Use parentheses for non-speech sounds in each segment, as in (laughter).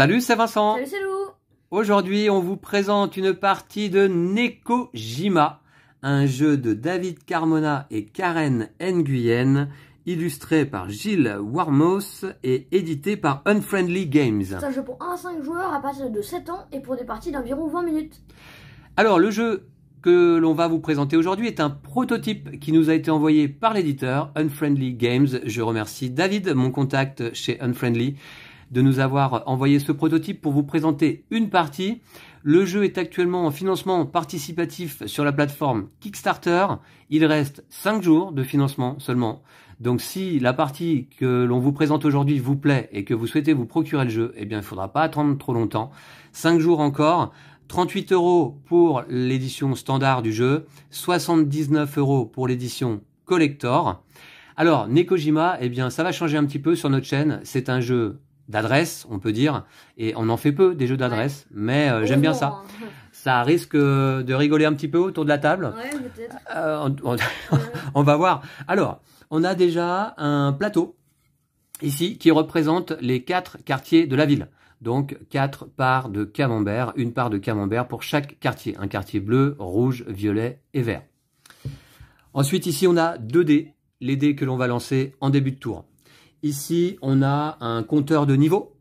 Salut, c'est Vincent. Salut, c'est Lou. Aujourd'hui, on vous présente une partie de Nekojima, un jeu de David Carmona et Karen Nguyen, illustré par Gilles Warmos et édité par Unfriendly Games. C'est un jeu pour 1 à 5 joueurs à partir de 7 ans et pour des parties d'environ 20 minutes. Alors, le jeu que l'on va vous présenter aujourd'hui est un prototype qui nous a été envoyé par l'éditeur Unfriendly Games. Je remercie David, mon contact chez Unfriendly, de nous avoir envoyé ce prototype pour vous présenter une partie. Le jeu est actuellement en financement participatif sur la plateforme Kickstarter. Il reste 5 jours de financement seulement. Donc si la partie que l'on vous présente aujourd'hui vous plaît et que vous souhaitez vous procurer le jeu, eh bien il ne faudra pas attendre trop longtemps. 5 jours encore. 38 euros pour l'édition standard du jeu, 79 euros pour l'édition collector. Alors, Nekojima, eh bien, ça va changer un petit peu sur notre chaîne. C'est un jeu d'adresse, on peut dire, et on en fait peu des jeux d'adresse, mais euh, j'aime bien ça. Hein. (laughs) Ça risque euh, de rigoler un petit peu autour de la table. Euh, on, (laughs) on, va voir. Alors, on a déjà un plateau ici qui représente les quatre quartiers de la ville. Donc, quatre parts de camembert, une part de camembert pour chaque quartier. Un quartier bleu, rouge, violet et vert. Ensuite, ici, on a deux dés, les dés que l'on va lancer en début de tour. Ici, on a un compteur de niveau,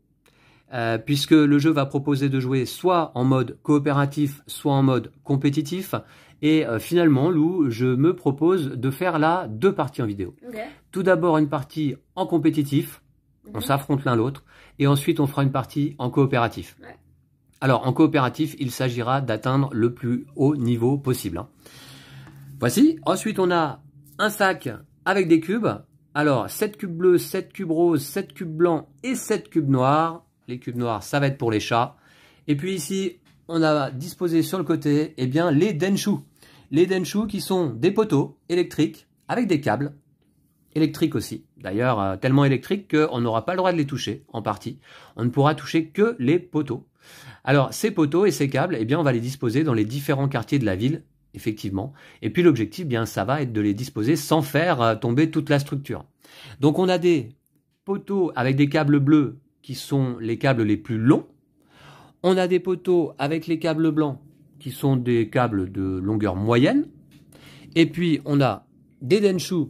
euh, puisque le jeu va proposer de jouer soit en mode coopératif, soit en mode compétitif. Et euh, finalement, Lou, je me propose de faire là deux parties en vidéo. Tout d'abord, une partie en compétitif, mhm. on s'affronte l'un l'autre, et ensuite, on fera une partie en coopératif. Alors, en coopératif, il s'agira d'atteindre le plus haut niveau possible. Hein. Voici, ensuite, on a un sac avec des cubes alors, 7 cubes bleus, 7 cubes roses, 7 cubes blancs et 7 cubes noirs. Les cubes noirs, ça va être pour les chats. Et puis ici, on a disposé sur le côté eh bien, les denchoux. Les denchoux qui sont des poteaux électriques avec des câbles électriques aussi. D'ailleurs, euh, tellement électriques qu'on n'aura pas le droit de les toucher en partie. On ne pourra toucher que les poteaux. Alors, ces poteaux et ces câbles, eh bien, on va les disposer dans les différents quartiers de la ville effectivement. Et puis l'objectif, bien, ça va être de les disposer sans faire euh, tomber toute la structure. Donc on a des poteaux avec des câbles bleus qui sont les câbles les plus longs. On a des poteaux avec les câbles blancs qui sont des câbles de longueur moyenne. Et puis on a des denshu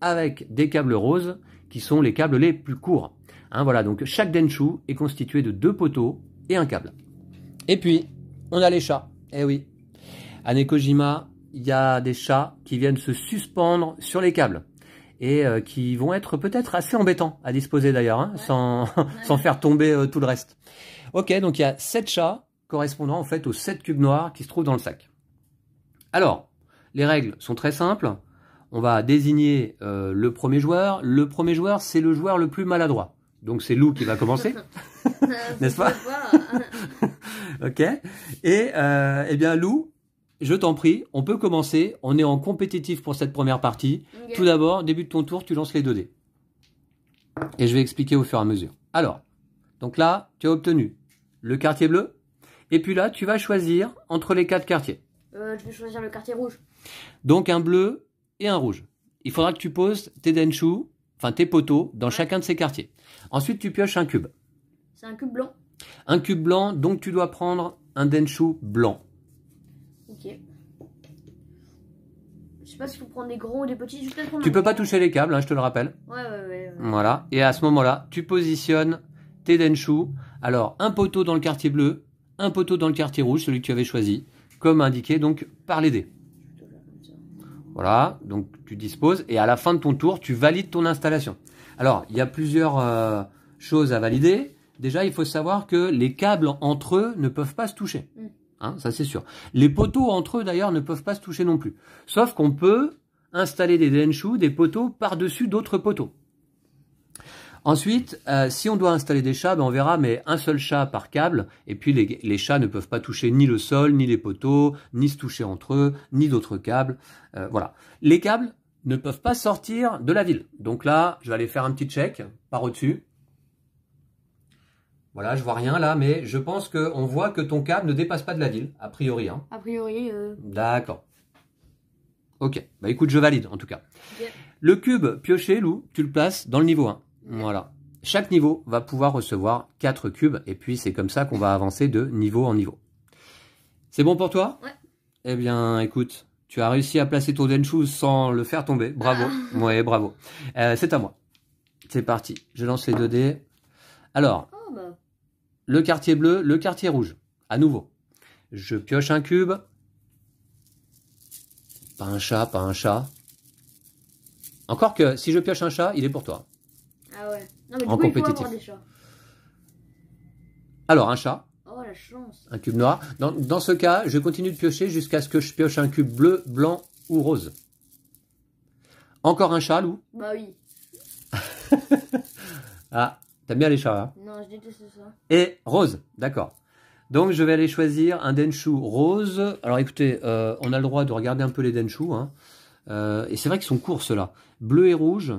avec des câbles roses qui sont les câbles les plus courts. Hein, voilà, donc chaque denshu est constitué de deux poteaux et un câble. Et puis, on a les chats. Eh oui, à Nekojima, il y a des chats qui viennent se suspendre sur les câbles et euh, qui vont être peut-être assez embêtants à disposer d'ailleurs, hein, sans, (laughs) faire tomber euh, tout le reste. Ok, donc il y a sept chats correspondant en fait aux sept cubes noirs qui se trouvent dans le sac. Alors, les règles sont très simples. On va désigner euh, le premier joueur. Le premier joueur, c'est le joueur le plus maladroit. Donc c'est Lou qui va commencer, (laughs) (laughs) n'est-ce pas Ok. Et eh bien Lou, je t'en prie, on peut commencer. On est en compétitif pour cette première partie. Tout d'abord, début de ton tour, tu lances les deux dés. Et je vais expliquer au fur et à mesure. Alors, donc là, tu as obtenu le quartier bleu. Et puis là, tu vas choisir entre les quatre quartiers. Euh, je vais choisir le quartier rouge. Donc un bleu et un rouge. Il faudra que tu poses tes denchou, enfin tes poteaux, dans chacun de ces quartiers. Ensuite, tu pioches un cube. C'est un cube blanc. Un cube blanc, donc tu dois prendre un denchu blanc. Tu ne tu peux pas toucher les câbles, hein, je te le rappelle. Voilà. Et à ce moment-là, tu positionnes tes denshu. Alors, un poteau dans le quartier bleu, un poteau dans le quartier rouge, celui que tu avais choisi, comme indiqué donc par les dés. Voilà, donc tu disposes et à la fin de ton tour, tu valides ton installation. Alors, il y a plusieurs euh, choses à valider. Déjà, il faut savoir que les câbles entre eux ne peuvent pas se toucher. Mm. Hein, ça c'est sûr. Les poteaux entre eux d'ailleurs ne peuvent pas se toucher non plus. Sauf qu'on peut installer des denshu, des poteaux, par-dessus d'autres poteaux. Ensuite, euh, si on doit installer des chats, ben on verra, mais un seul chat par câble, et puis les, chats ne peuvent pas toucher ni le sol, ni les poteaux, ni se toucher entre eux, ni d'autres câbles. Euh, voilà. Les câbles ne peuvent pas sortir de la ville. Donc là, je vais aller faire un petit check par au-dessus. Voilà, je vois rien là, mais je pense qu'on voit que ton câble ne dépasse pas de la ville, a priori. Hein. A priori. Euh... D'accord. Ok, bah écoute, je valide en tout cas. Le cube pioché, Lou, tu le places dans le niveau 1. Voilà. Chaque niveau va pouvoir recevoir 4 cubes, et puis c'est comme ça qu'on va avancer de niveau en niveau. C'est bon pour toi Ouais. Eh bien, écoute, tu as réussi à placer ton Denshu sans le faire tomber. Bravo. Ah. Ouais, bravo. Euh, c'est à moi. C'est parti. Je lance les 2 dés. Alors. Le quartier bleu, le quartier rouge. À nouveau. Je pioche un cube. Pas un chat, pas un chat. Encore que si je pioche un chat, il est pour toi. Ah ouais. Non, mais en compétitif. Alors, un chat. Oh, la chance. Un cube noir. Dans, ce cas, je continue de piocher jusqu'à ce que je pioche un cube bleu, blanc ou rose. Encore un chat, Lou Bah oui. (laughs) ah, T'aimes bien les chats hein Non, je déteste ça. Et rose, d'accord. Donc je vais aller choisir un Denshu rose. Alors écoutez, euh, on a le droit de regarder un peu les Denshu. Hein. Euh, et c'est vrai qu'ils sont courts ceux-là. Bleu et rouge.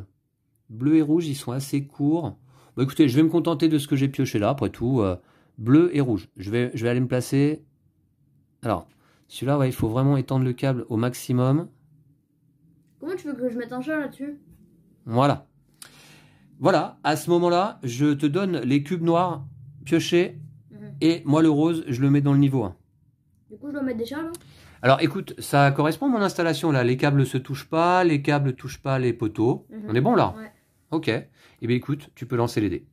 Bleu et rouge, ils sont assez courts. Bah, écoutez, je vais me contenter de ce que j'ai pioché là, après tout. Euh, bleu et rouge. Je vais, je vais aller me placer. Alors, celui-là, il faut vraiment étendre le câble au maximum. Comment tu veux que je mette un chat là-dessus Voilà. Voilà, à ce moment-là, je te donne les cubes noirs piochés mhm. et moi le rose, je le mets dans le niveau 1. Du coup, je dois mettre des non hein Alors écoute, ça correspond à mon installation là. Les câbles se touchent pas, les câbles touchent pas les poteaux. Mhm. On est bon là ouais. Ok. Et eh bien écoute, tu peux lancer les dés.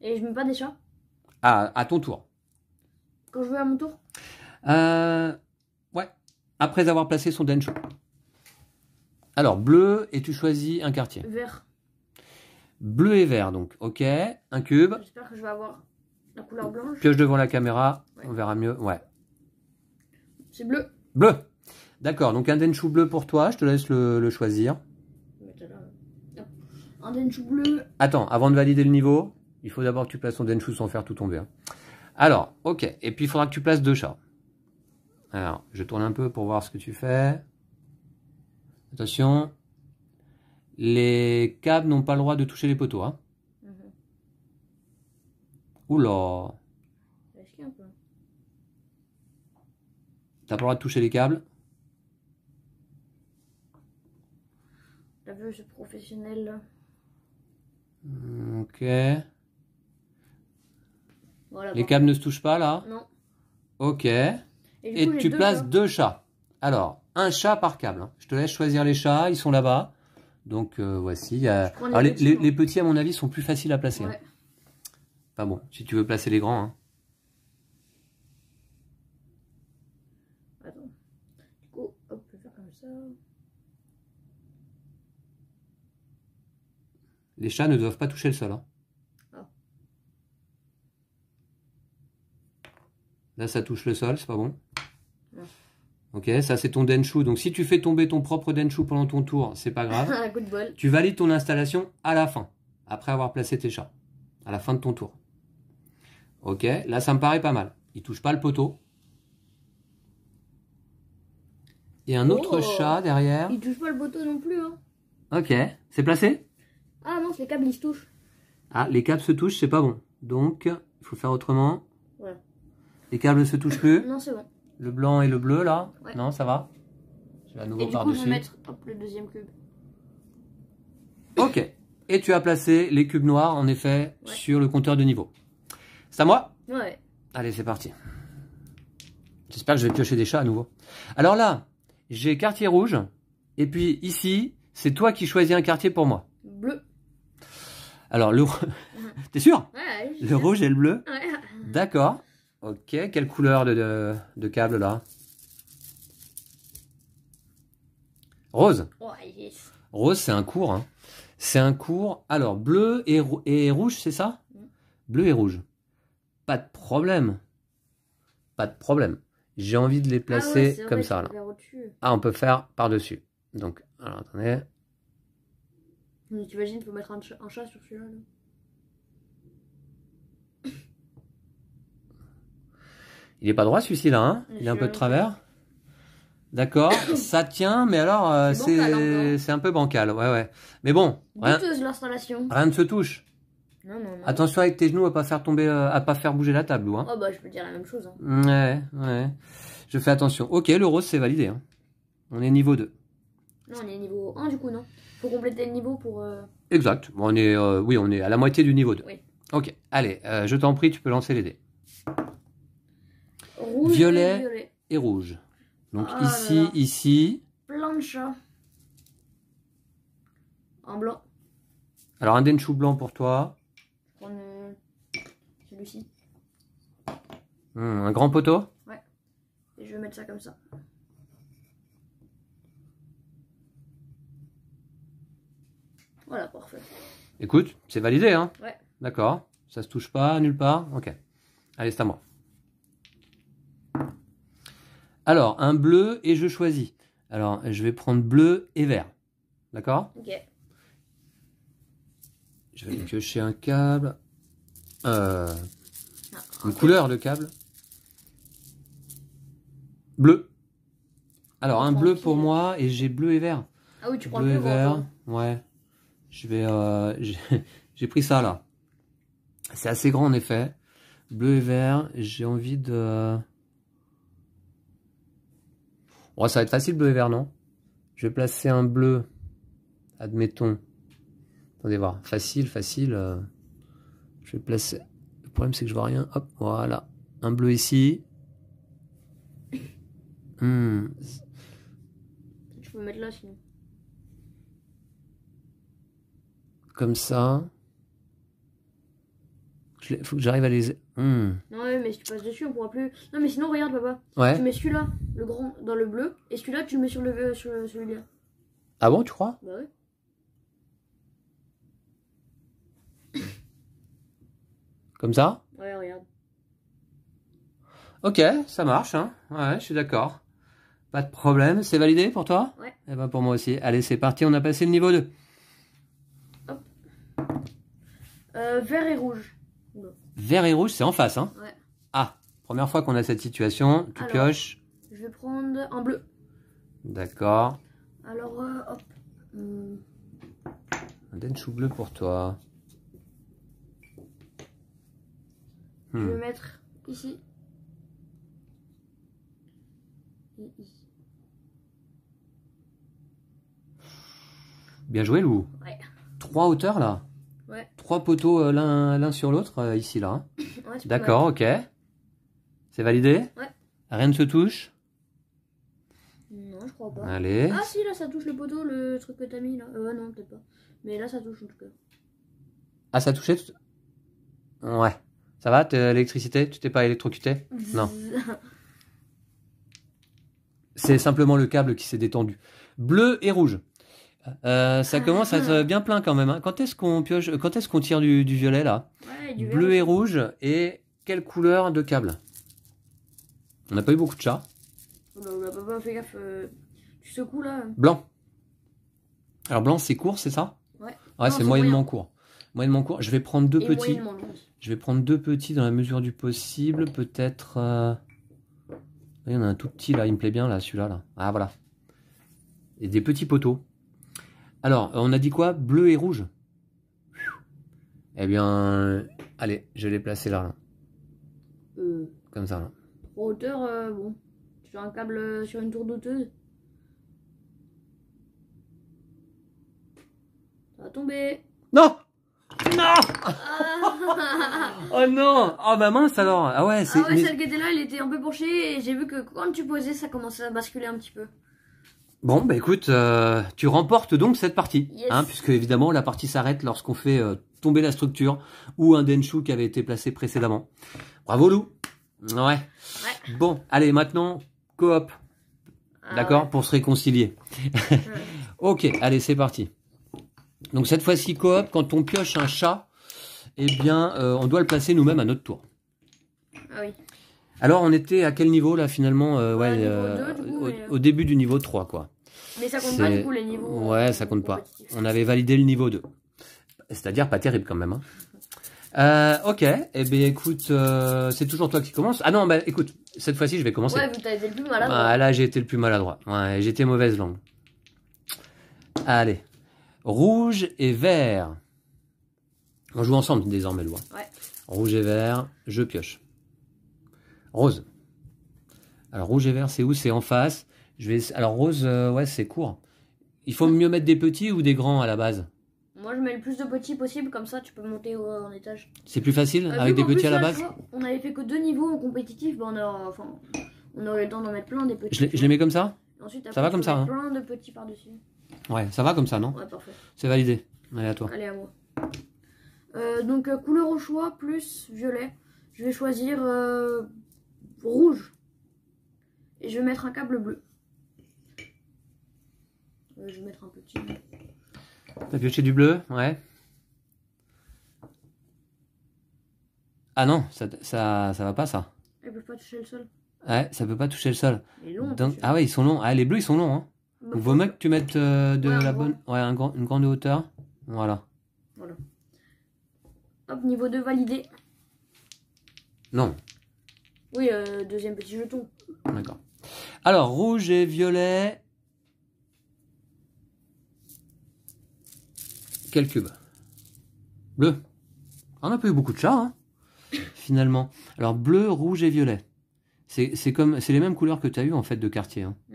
Et je mets pas des chats à, ton tour. Quand je veux à mon tour euh, Ouais. Après avoir placé son dencho. Alors bleu et tu choisis un quartier. Vert. Bleu et vert, donc. Ok, un cube. J'espère que je vais avoir la couleur blanche. Pioche devant la caméra, on verra mieux. Ouais. C'est bleu. Bleu. D'accord, donc un denchou bleu pour toi, je te laisse le, choisir. Un denchou bleu. Attends, avant de valider le niveau, il faut d'abord que tu places ton denchou sans faire tout tomber. Hein. Alors, ok, et puis il faudra que tu places deux chats. Alors, je tourne un peu pour voir ce que tu fais. Attention, les câbles n'ont pas le droit de toucher les poteaux. Hein. Mhm. Oula. T'as pas le droit de toucher les câbles. La veuve professionnelle. Ok. les câbles ne se touchent pas là Non. Ok. Et, tu places deux chats. Alors, un chat par câble. Hein. Je te laisse choisir les chats, ils sont là-bas. Donc euh, voici. Euh, les, petits, à mon avis, sont plus faciles à placer. Hein. Pas bon, si tu veux placer les grands. Les chats ne doivent pas toucher le sol. Hein. Ah. Là, ça touche le sol, c'est pas bon. Ok, ça c'est ton Denshu. Donc si tu fais tomber ton propre Denshu pendant ton tour, c'est pas grave. Good (laughs) ball. Tu valides ton installation à la fin, après avoir placé tes chats, à la fin de ton tour. Ok, là ça me paraît pas mal. Il touche pas le poteau. Et un autre oh. chat derrière. Il touche pas le poteau non plus. Hein. Ok, c'est placé Ah non, les câbles ils se touchent. Ah, les câbles se touchent, c'est pas bon. Donc, il faut faire autrement. Ouais. Les câbles ne se touchent plus. Non, c'est bon. Le blanc et le bleu, là Non, ça va Je vais à nouveau par-dessus. je vais mettre le deuxième cube. Ok. Et tu as placé les cubes noirs, en effet, sur le compteur de niveau. C'est à moi Ouais. Allez, c'est parti. J'espère que je vais piocher des chats à nouveau. Alors là, j'ai quartier rouge. Et puis ici, c'est toi qui choisis un quartier pour moi. Bleu. Alors, le... (laughs) T'es sûr Ouais. Le rouge et le bleu Ouais. D'accord. Ok, quelle couleur de, câble là Rose Rose, c'est un cours. Hein. C'est un cours. Alors, bleu et, et rouge, c'est ça mm. Bleu et rouge. Pas de problème. Pas de problème. J'ai envie de les ah placer comme ça. Là. Ah, on peut faire par-dessus. Donc, alors attendez. Tu t'imagines, faut mettre un chat sur celui-là. Il est pas droit celui-ci là, hein Il est un peu de travers. D'accord, (coughs) ça tient, mais alors euh, c'est un peu bancal, ouais ouais. Mais bon, rien, rien ne se touche. Non, non, Attention avec tes genoux à pas faire tomber, euh, à pas faire bouger la table, ou hein. Oh, bah je peux dire la même chose. Hein. Je fais attention. Ok, le rose c'est validé. Hein. On est niveau 2. Non, on est niveau 1 du coup, non Faut compléter le niveau pour. Euh, exact. on est, oui, on est à la moitié du niveau 2. Ok, allez, je t'en prie, tu peux lancer les dés violet, et rouge. Donc ah ici, ici. Plein de chats. En blanc. Alors un denchou blanc pour toi. celui-ci. Hmm, un grand poteau Ouais. Et je vais mettre ça comme ça. Voilà, parfait. Écoute, c'est validé, hein Ouais. D'accord. Ça se touche pas, nulle part Ok. Allez, c'est à moi. Alors, un bleu et je choisis. Alors, je vais prendre bleu et vert. D'accord Ok. Je vais piocher un câble. Euh, ah, une couleur le câble. Bleu. Alors, un bleu pour moi et j'ai bleu et vert. Ah oui, tu prends bleu et vert. Ouais. Je vais. Euh, (laughs) j'ai pris ça là. C'est assez grand en effet. Bleu et vert. J'ai envie de. Bon, oh, ça va être facile, bleu et vert, non Je vais placer un bleu, admettons. Attendez voir, facile, facile. Euh, je vais placer... Le problème, c'est que je vois rien. Hop, voilà. Un bleu ici. Je hmm. peux mettre là, sinon. Comme ça. Il faut que j'arrive à les... Hmm. Non, mais si tu passes dessus, on pourra plus. Non, mais sinon, regarde, papa. Ouais. Tu mets celui-là, le grand, dans le bleu, et celui-là, tu le mets sur, le, euh, sur euh, celui-là. Ah bon, tu crois Bah oui. Comme ça Ouais, regarde. Ok, ça marche, hein. Ouais, je suis d'accord. Pas de problème, c'est validé pour toi Ouais. Et eh bah ben, pour moi aussi. Allez, c'est parti, on a passé le niveau 2. Hop. Euh, vert et rouge. Vert et rouge, c'est en face, hein Ah, première fois qu'on a cette situation, tu pioche pioches. Je vais prendre en bleu. D'accord. Alors, euh, hop. Un denchou bleu pour toi. Je vais hmm. mettre ici. Bien joué, Lou. Trois hauteurs, là Trois poteaux euh, l'un sur l'autre, euh, ici, là. (coughs) Ouais, D'accord, ok. C'est validé Ouais. Rien ne se touche Non, je crois pas. Ah si, là, ça touche le poteau, le truc que t'as mis, là. Euh, non, peut-être pas. Mais là, ça touche, en tout cas. Ah, ça touchait tout... Ouais. Ça va, l'électricité Tu t'es pas électrocuté Non. (laughs) C'est simplement le câble qui s'est détendu. Bleu et rouge. Euh, ça ah, commence à être ah. euh, bien plein quand même. Hein. Quand est-ce qu'on pioche euh, Quand est-ce qu'on tire du, violet là Bleu et rouge. Et quelle couleur de câble On n'a pas eu beaucoup de chats. Blanc. Alors blanc, c'est court, c'est ça Ouais. Ouais, c'est moyennement court. Moyennement court. Je vais prendre deux petits. Je vais prendre deux petits dans la mesure du possible. Peut-être. Il y en a un tout petit là. Il me plaît bien là, celui-là là. Ah voilà. Et des petits poteaux. Alors, euh, on a dit quoi Bleu et rouge Eh bien, allez, je l'ai placé là. Euh. Comme ça, là. hauteur, euh, bon. Sur un câble, sur une tour douteuse. Ça va tomber. Non non (laughs) Oh non Oh bah mince alors Ah ouais, ah c'est... Ah ouais, celle qui était là, elle était un peu penchée et j'ai vu que quand tu posais, ça commençait à basculer un petit peu. Bon, bah écoute, euh, tu remportes donc cette partie, hein, puisque évidemment la partie s'arrête lorsqu'on fait euh, tomber la structure ou un Denshu qui avait été placé précédemment. Bravo Lou Ouais. ouais. Bon, allez, maintenant, coop. Ah D'accord Pour se réconcilier. (laughs) ok, allez, c'est parti. Donc cette fois-ci, coop, quand on pioche un chat, eh bien, euh, on doit le placer nous-mêmes à notre tour. Ah oui. Alors, on était à quel niveau là finalement euh, ouais, bah, euh, au, début du niveau 3, quoi. Mais ça compte pas du coup les niveaux. Euh, ouais, ça compte pas. On avait validé le niveau 2. C'est-à-dire pas terrible quand même. Hein. ok, eh bien écoute, c'est toujours toi qui commence. Ah non, mais bah, écoute, cette fois-ci je vais commencer. Ouais, vous avez été le plus maladroit. là j'ai été le plus maladroit. Ouais, j'étais mauvaise langue. Allez, rouge et vert. On joue ensemble désormais, loin Ouais. Rouge et vert, je pioche. Rose. Alors rouge et vert, c'est où C'est en face. Je vais... Alors rose, euh, ouais, c'est court. Il faut mieux mettre des petits ou des grands à la base Moi, je mets le plus de petits possible, comme ça tu peux monter euh, en étage. C'est plus facile euh, avec des petits à la base On avait fait que deux niveaux en compétitif, ben, on, a, enfin, aurait le temps d'en mettre plein des petits. Je, les mets comme ça Ensuite, ça va comme ça hein. plein de petits par-dessus. Ouais, ça va comme ça, non Ouais, parfait. C'est validé. Allez, à toi. Allez, à moi. donc, couleur au choix plus violet. Je vais choisir rouge. Et je vais mettre un câble bleu. Euh, je vais mettre un petit... T'as pioché du bleu Ouais. Ah non, ça, ça, ça va pas ça. ne peut pas toucher le sol. Ouais, ça peut pas toucher le sol. ah ouais, ils sont longs. Ah, les bleus, ils sont longs. Hein. Bah, vaut mieux que tu mettes euh, de la bonne. Ouais, un grand, une grande hauteur. Voilà. Voilà. Hop, niveau 2 validé. Non, oui, euh, deuxième petit jeton. D'accord. Alors, rouge et violet. Quel cube Bleu. On a pas eu beaucoup de chats, hein, finalement. Alors, bleu, rouge et violet. C'est comme, c'est les mêmes couleurs que tu as eu en fait de quartier. Hein. Mm.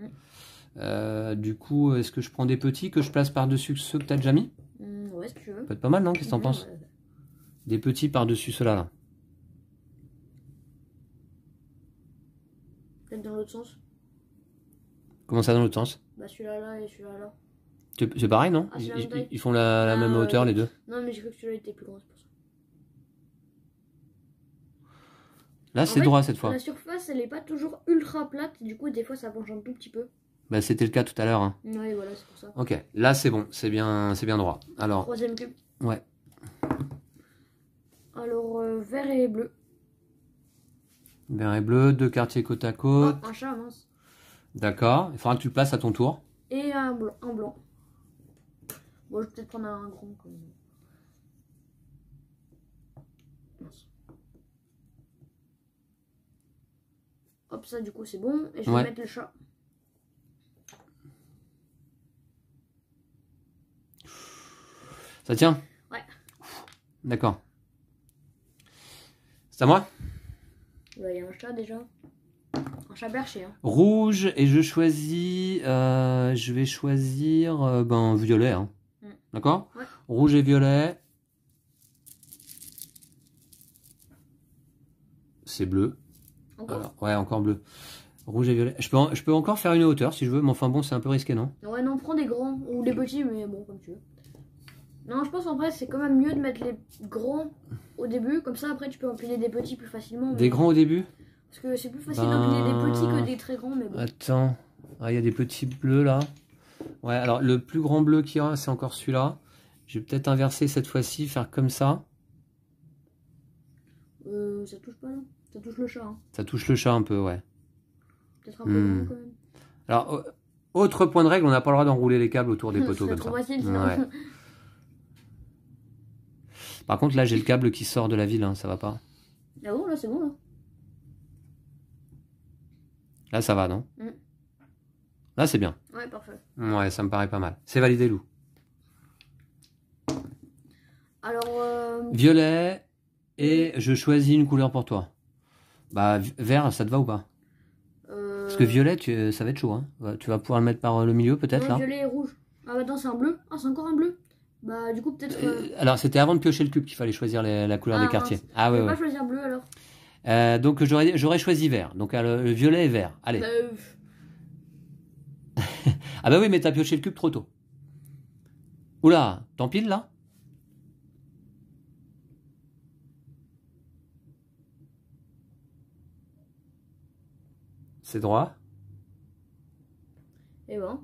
Euh, du coup, est-ce que je prends des petits que je place par-dessus ceux que tu as déjà mis mm, Ouais, si tu veux. peut être pas mal, non Qu'est-ce que t'en mm, penses Des petits par-dessus ceux-là, là l'autre sens. Comment ça dans l'autre sens Bah celui-là là et celui-là là. C'est pareil non ah, ils, font la, même ah, hauteur les deux. Non mais j'ai cru que celui-là était plus grand ça. Là c'est droit cette fois. La surface elle est pas toujours ultra plate, du coup des fois ça penche un tout petit peu. Bah c'était le cas tout à l'heure. Hein. voilà c'est pour ça. Ok, là c'est bon, c'est bien, c'est bien droit. Alors. Troisième cube. Ouais. Alors euh, vert et bleu. Vert et bleu, deux quartiers côte à côte. Oh, un chat, avance. D'accord. Il faudra que tu le places à ton tour. Et un blanc. Un blanc. Bon, je vais peut-être prendre un grand. Comme... Hop, ça du coup c'est bon. Et je vais mettre le chat. Ça tient Ouais. D'accord. C'est à moi il y a un chat déjà. Un chat perché. Hein. Rouge, et je choisis. Euh, je vais choisir. Euh, ben, violet. Hein. Mm. D'accord Rouge et violet. C'est bleu. Encore Ouais, encore bleu. Rouge et violet. Je peux, je peux encore faire une hauteur si je veux, mais enfin bon, c'est un peu risqué, non Ouais, non, prends des grands ou des petits, mais bon, comme tu veux. Non, je pense en vrai, c'est quand même mieux de mettre les grands au début, comme ça après tu peux empiler des petits plus facilement. Des grands au début Parce que c'est plus facile ben, d'empiler des petits que des très grands. Mais bon. Attends, ah, il y a des petits bleus là. Ouais, alors le plus grand bleu qu'il y a, c'est encore celui-là. Je vais peut-être inverser cette fois-ci, faire comme ça. Euh, ça touche pas là. Ça touche le chat. Hein. Ça touche le chat un peu, ouais. Peut-être un peu hmm. quand même. Alors, autre point de règle, on n'a pas le droit d'enrouler les câbles autour des (laughs) poteaux comme ça. (laughs) Par contre, là, j'ai le câble qui sort de la ville, hein, ça va pas. Ah là, c'est bon, là. Là, ça va, non mm. Là, c'est bien. Ouais, parfait. Ouais, ça me paraît pas mal. C'est validé, Lou. Alors. Euh, violet, et je choisis une couleur pour toi. Bah, vert, ça te va ou pas euh, Parce que violet, euh, ça va être chaud. Hein. Bah, tu vas pouvoir le mettre par le milieu, peut-être, là Violet et rouge. Ah, bah, c'est un bleu. Ah, c'est encore un bleu. Bah, du coup, peut-être. Euh, euh, alors, c'était avant de piocher le cube qu'il fallait choisir la couleur ah, des quartiers. Ah, ouais, ouais. pas choisir bleu alors. Euh, donc, j'aurais choisi vert. Donc, le, violet et vert. Allez. Bah, (laughs) ah, bah oui, mais t'as pioché le cube trop tôt. Oula, pis là C'est droit Et bon.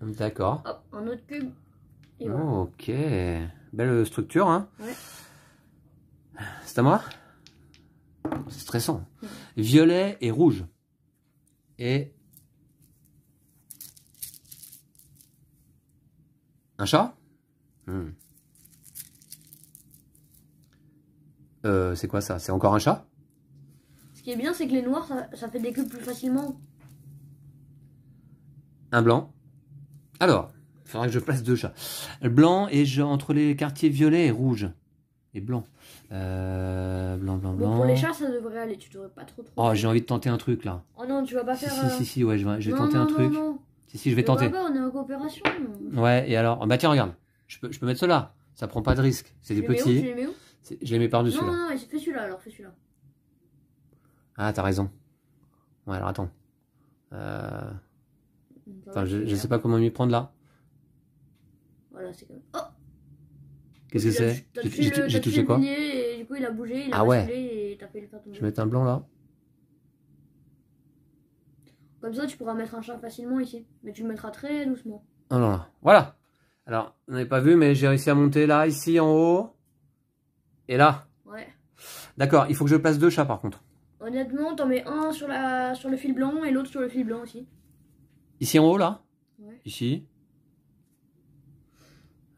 D'accord. Hop, un autre cube. Oh, ok, belle structure. Hein C'est à moi C'est stressant. Violet et rouge. Et un chat hmm. euh, C'est quoi ça C'est encore un chat Ce qui est bien, c'est que les noirs, ça, fait des cubes plus facilement. Un blanc. Alors, il faudra que je place deux chats. Blanc et entre les quartiers violet et rouge. Et blanc. Euh, blanc, blanc, blanc. pour les chats, ça devrait aller, tu devrais pas trop. oh, j'ai envie de tenter un truc là. Oh non, tu vas pas faire. Si, euh, si, si, ouais, je vais, non, tenter non, un non, truc. Si, si, je vais tenter. on est en coopération. Ouais, et alors Bah tiens, regarde, je peux, je peux mettre cela. Ça prend pas de risque. C'est des petits. Je tu les mets où je les mets par-dessus. Non, non, non, fais celui-là alors, fais celui-là. Ah, t'as raison. Ouais, alors attends. Euh, je, je sais pas comment m'y prendre là. Voilà, c'est comme. Oh Qu'est-ce que c'est J'ai touché quoi Du coup, il a bougé, il a ah ouais. Je vais mettre un blanc là. Comme ça, tu pourras mettre un chat facilement ici. Mais tu le mettras très doucement. Ah Voilà Alors, on n'avait pas vu, mais j'ai réussi à monter là, ici, en haut. Et là. Ouais. D'accord, il faut que je place deux chats par contre. Honnêtement, t'en mets un sur, la, sur le fil blanc et l'autre sur le fil blanc aussi. Ici en haut là Ouais. Ici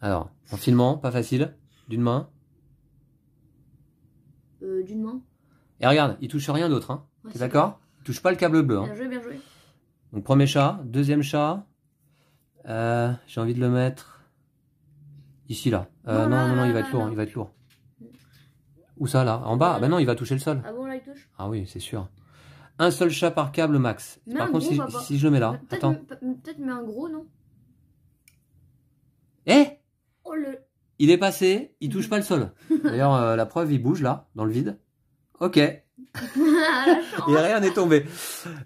alors, enfilement, pas facile. D'une main. Euh, d'une main. Et regarde, il touche rien d'autre. Hein. d'accord Il touche pas le câble bleu. Hein. Bien joué, bien joué. Donc premier chat, deuxième chat. Euh, j'ai envie de le mettre ici là. Euh, non, non, non, il va être lourd, il va être lourd. Où ça là En bas Ben non, il va toucher le sol. Ah bon, là il touche Ah oui, c'est sûr. Un seul chat par câble max. par contre, si, si, je le mets là, attends. Peut-être mets un gros, non Eh il est passé, il touche mm. pas le sol. (laughs) D'ailleurs, euh, la preuve, il bouge là, dans le vide. Ok. (laughs) et rien n'est tombé.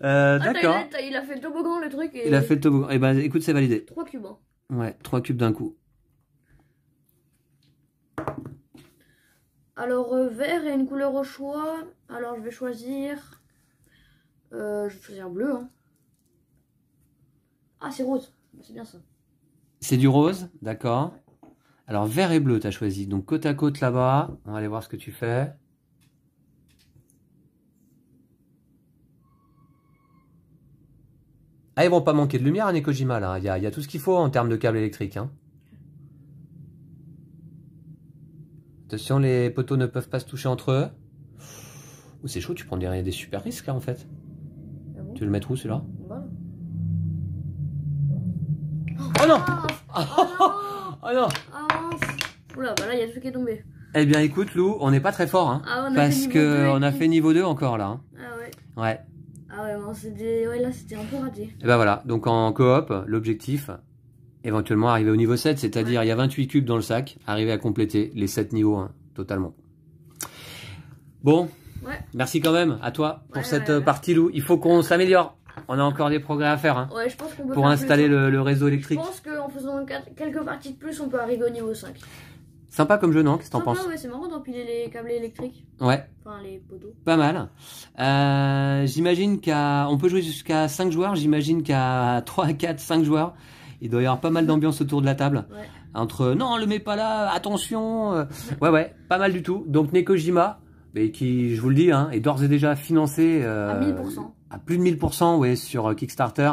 Euh, ah, d'accord. Il, a- fait le toboggan, le truc. Il a fait le toboggan. Eh ben, écoute, c'est validé. 3 cubes. Hein. Ouais, trois cubes d'un coup. Alors, euh, vert et une couleur au choix. Alors, je vais choisir. je vais choisir bleu. Hein. Ah, c'est rose. Bah, c'est bien ça. C'est du rose, d'accord. Alors, vert et bleu, tu as choisi. Donc, côte à côte là-bas. On va aller voir ce que tu fais. Ah, ils vont pas manquer de lumière à hein, Nekojima, là. Il y a, tout ce qu'il faut en termes de câbles électriques. Hein. Attention, les poteaux ne peuvent pas se toucher entre eux. Oh, c'est chaud, tu prends des, super risques, là, en fait. Ah tu le mets où, celui-là non, oh, non, oh, ah, (laughs) oh, non. Oh ah Oula, bah il y a tout qui est tombé. Eh bien, écoute, Lou, on n'est pas très fort, hein. on parce qu'on que on a fait niveau 2 encore, là. Hein. Ah ouais. Ouais. Ah ouais, ouais là, c'était un peu raté. Et eh ben voilà. Donc, en coop, l'objectif, éventuellement arriver au niveau 7, c'est-à-dire, il y a 28 cubes dans le sac, arriver à compléter les 7 niveaux, hein, totalement. Bon. Ouais. Merci quand même à toi pour cette partie, Lou. Il faut qu'on s'améliore. On a encore des progrès à faire, hein. Ouais, je pense qu'on peut pour installer le, réseau électrique. Je pense qu'en faisant quelques parties de plus, on peut arriver au niveau 5. Sympa comme jeu, non Qu'est-ce que t'en penses ouais, c'est marrant d'empiler les câbles électriques. Ouais. Enfin, les poteaux. Pas mal. Euh, j'imagine qu'on peut jouer jusqu'à 5 joueurs. J'imagine qu'à 3, 4, 5 joueurs, il doit y avoir pas mal d'ambiance autour de la table. Ouais. Entre euh, non, le mets pas là, attention. Euh. ouais, ouais, pas mal du tout. Donc Nekojima, mais qui, je vous le dis, hein, est d'ores et déjà financé euh, à, 1000%. à plus de 1000% ouais, sur euh, Kickstarter.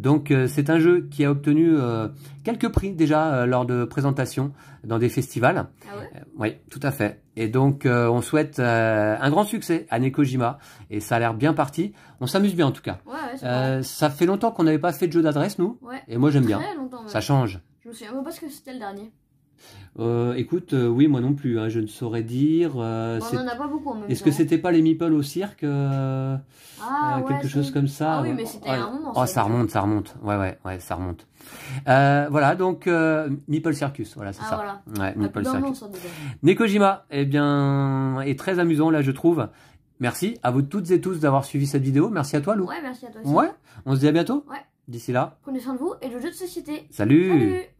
Donc euh, c'est un jeu qui a obtenu euh, quelques prix déjà euh, lors de présentations dans des festivals. Ah ouais oui, tout à fait. Et donc on souhaite un grand succès à Nekojima et ça a l'air bien parti. On s'amuse bien en tout cas. Ouais, ça fait longtemps qu'on n'avait pas fait de jeu d'adresse nous. Et moi j'aime bien. ça change. Je me souviens pas parce que c'était le dernier. Euh, écoute, euh, oui, moi non plus, hein, je ne saurais dire. Euh, on en a pas beaucoup en même Est-ce que c'était pas les Mipol au cirque Ah, Quelque chose comme ça Ah oui, mais c'était oh, un moment. Oh, ça remonte, ça remonte. Ouais, ouais, ouais, ça remonte. voilà, donc euh, Circus, voilà, c'est Ah, ça. voilà. Ouais, ah, ben Circus. Nekojima, eh bien, est très amusant là, je trouve. Merci à vous toutes et tous d'avoir suivi cette vidéo. Merci à toi, Lou. Ouais, merci à toi aussi. Ouais, on se dit à bientôt. Ouais. D'ici là, Connaissant de vous et le jeu de société. Salut